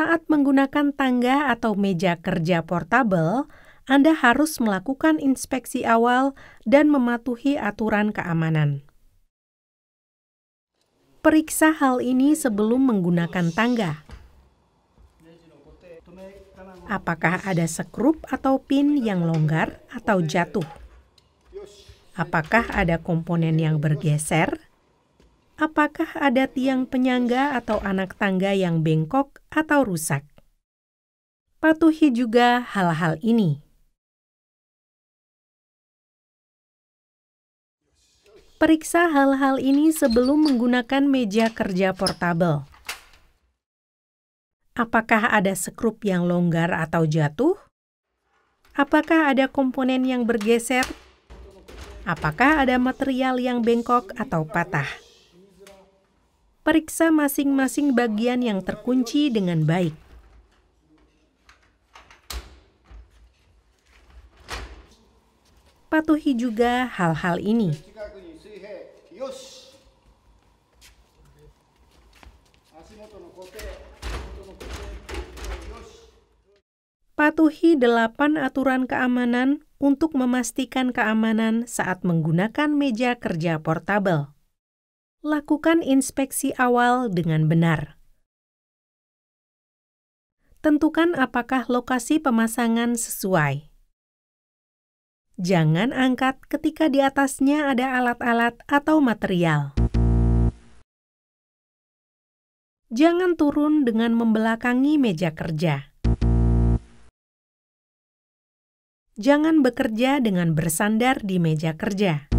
Saat menggunakan tangga atau meja kerja portabel, Anda harus melakukan inspeksi awal dan mematuhi aturan keamanan. Periksa hal ini sebelum menggunakan tangga. Apakah ada sekrup atau pin yang longgar atau jatuh? Apakah ada komponen yang bergeser? apakah ada tiang penyangga atau anak tangga yang bengkok atau rusak. Patuhi juga hal-hal ini. Periksa hal-hal ini sebelum menggunakan meja kerja portable. Apakah ada sekrup yang longgar atau jatuh? Apakah ada komponen yang bergeser? Apakah ada material yang bengkok atau patah? periksa masing-masing bagian yang terkunci dengan baik. Patuhi juga hal-hal ini. Patuhi delapan aturan keamanan untuk memastikan keamanan saat menggunakan meja kerja portable lakukan inspeksi awal dengan benar. Tentukan apakah lokasi pemasangan sesuai. Jangan angkat ketika di atasnya ada alat-alat atau material. Jangan turun dengan membelakangi meja kerja. Jangan bekerja dengan bersandar di meja kerja.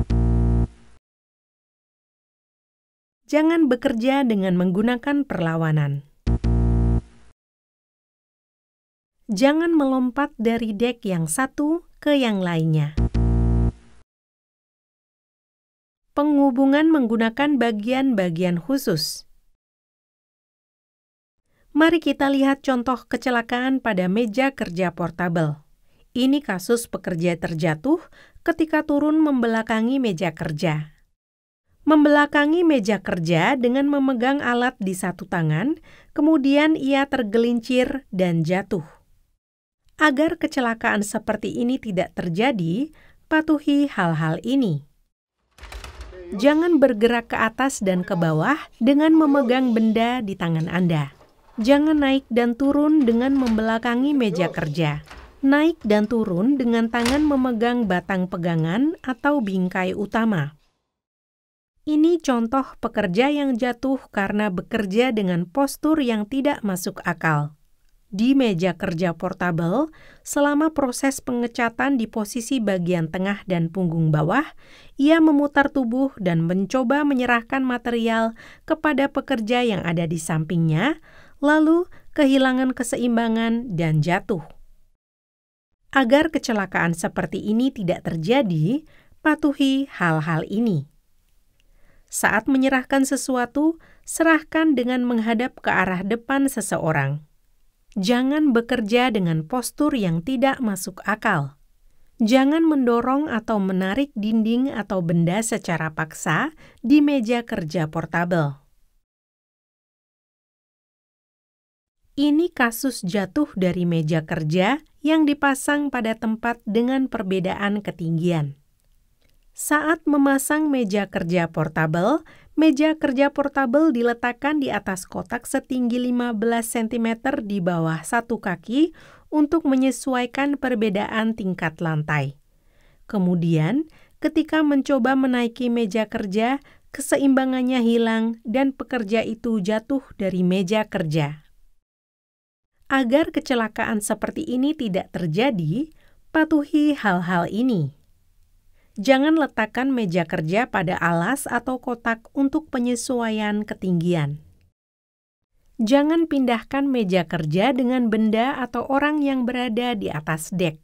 jangan bekerja dengan menggunakan perlawanan. Jangan melompat dari dek yang satu ke yang lainnya. Penghubungan menggunakan bagian-bagian khusus. Mari kita lihat contoh kecelakaan pada meja kerja portabel. Ini kasus pekerja terjatuh ketika turun membelakangi meja kerja membelakangi meja kerja dengan memegang alat di satu tangan, kemudian ia tergelincir dan jatuh. Agar kecelakaan seperti ini tidak terjadi, patuhi hal-hal ini. Jangan bergerak ke atas dan ke bawah dengan memegang benda di tangan Anda. Jangan naik dan turun dengan membelakangi meja kerja. Naik dan turun dengan tangan memegang batang pegangan atau bingkai utama. Ini contoh pekerja yang jatuh karena bekerja dengan postur yang tidak masuk akal. Di meja kerja portable, selama proses pengecatan di posisi bagian tengah dan punggung bawah, ia memutar tubuh dan mencoba menyerahkan material kepada pekerja yang ada di sampingnya, lalu kehilangan keseimbangan dan jatuh. Agar kecelakaan seperti ini tidak terjadi, patuhi hal-hal ini. Saat menyerahkan sesuatu, serahkan dengan menghadap ke arah depan seseorang. Jangan bekerja dengan postur yang tidak masuk akal. Jangan mendorong atau menarik dinding atau benda secara paksa di meja kerja portabel. Ini kasus jatuh dari meja kerja yang dipasang pada tempat dengan perbedaan ketinggian. Saat memasang meja kerja portabel, meja kerja portabel diletakkan di atas kotak setinggi 15 cm di bawah satu kaki untuk menyesuaikan perbedaan tingkat lantai. Kemudian, ketika mencoba menaiki meja kerja, keseimbangannya hilang dan pekerja itu jatuh dari meja kerja. Agar kecelakaan seperti ini tidak terjadi, patuhi hal-hal ini. Jangan letakkan meja kerja pada alas atau kotak untuk penyesuaian ketinggian. Jangan pindahkan meja kerja dengan benda atau orang yang berada di atas dek.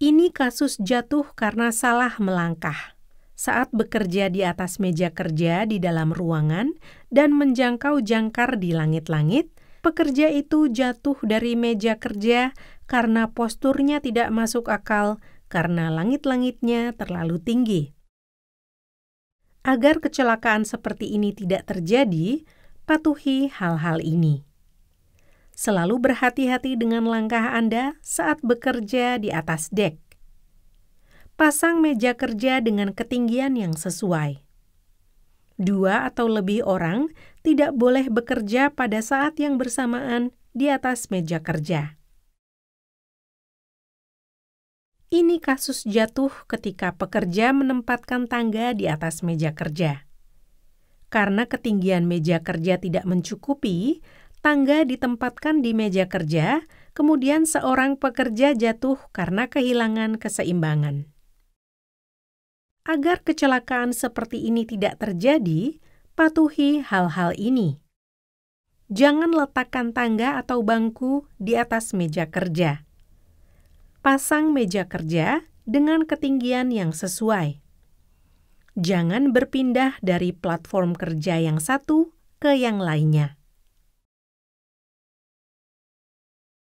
Ini kasus jatuh karena salah melangkah saat bekerja di atas meja kerja di dalam ruangan dan menjangkau jangkar di langit-langit, pekerja itu jatuh dari meja kerja karena posturnya tidak masuk akal karena langit-langitnya terlalu tinggi. Agar kecelakaan seperti ini tidak terjadi, patuhi hal-hal ini. Selalu berhati-hati dengan langkah Anda saat bekerja di atas dek. Pasang meja kerja dengan ketinggian yang sesuai. Dua atau lebih orang tidak boleh bekerja pada saat yang bersamaan di atas meja kerja. Ini kasus jatuh ketika pekerja menempatkan tangga di atas meja kerja. Karena ketinggian meja kerja tidak mencukupi, tangga ditempatkan di meja kerja, kemudian seorang pekerja jatuh karena kehilangan keseimbangan. Agar kecelakaan seperti ini tidak terjadi, patuhi hal-hal ini. Jangan letakkan tangga atau bangku di atas meja kerja Pasang meja kerja dengan ketinggian yang sesuai. Jangan berpindah dari platform kerja yang satu ke yang lainnya.